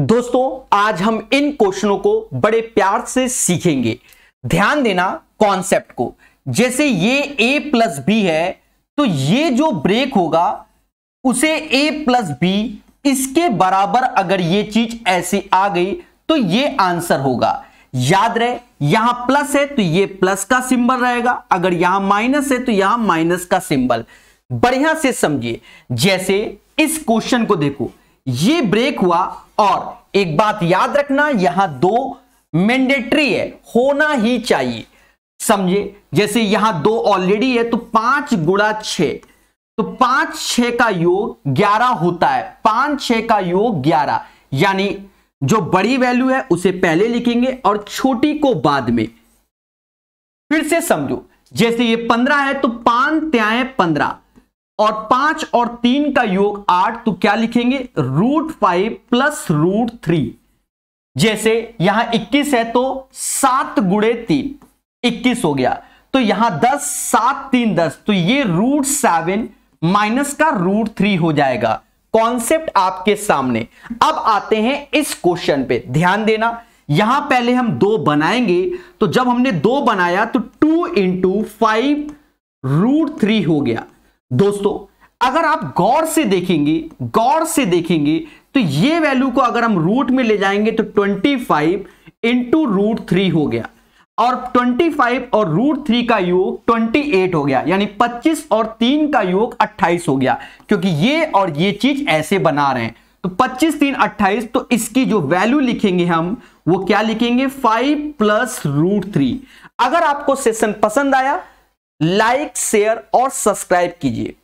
दोस्तों आज हम इन क्वेश्चनों को बड़े प्यार से सीखेंगे ध्यान देना कॉन्सेप्ट को जैसे ये ए प्लस बी है तो ये जो ब्रेक होगा उसे ए प्लस बी इसके बराबर अगर ये चीज ऐसे आ गई तो ये आंसर होगा याद रहे यहां प्लस है तो ये प्लस का सिंबल रहेगा अगर यहां माइनस है तो यहां माइनस का सिंबल बढ़िया से समझिए जैसे इस क्वेश्चन को देखो ये ब्रेक हुआ और एक बात याद रखना यहां दो मैंडेटरी है होना ही चाहिए समझे जैसे यहां दो ऑलरेडी है तो पांच गुड़ा छ तो पांच छ का योग ग्यारह होता है पांच छ का योग ग्यारह यानी जो बड़ी वैल्यू है उसे पहले लिखेंगे और छोटी को बाद में फिर से समझो जैसे ये पंद्रह है तो पांच त्याय पंद्रह और पांच और तीन का योग आठ तो क्या लिखेंगे root five plus root three जैसे यहां इक्कीस है तो सात गुड़े तीन इक्कीस हो गया तो यहां दस सात तीन दस तो ये रूट सेवन माइनस का रूट थ्री हो जाएगा कॉन्सेप्ट आपके सामने अब आते हैं इस क्वेश्चन पे ध्यान देना यहां पहले हम दो बनाएंगे तो जब हमने दो बनाया तो two into five root three हो गया दोस्तों अगर आप गौर से देखेंगे गौर से देखेंगे तो ये वैल्यू को अगर हम रूट में ले जाएंगे तो 25 फाइव इंटू रूट थ्री हो गया और 25 और रूट थ्री का योग 28 हो गया यानी 25 और 3 का योग 28 हो गया क्योंकि ये और ये चीज ऐसे बना रहे हैं तो 25 तीन 28 तो इसकी जो वैल्यू लिखेंगे हम वो क्या लिखेंगे 5 प्लस रूट थ्री अगर आपको सेशन पसंद आया लाइक शेयर और सब्सक्राइब कीजिए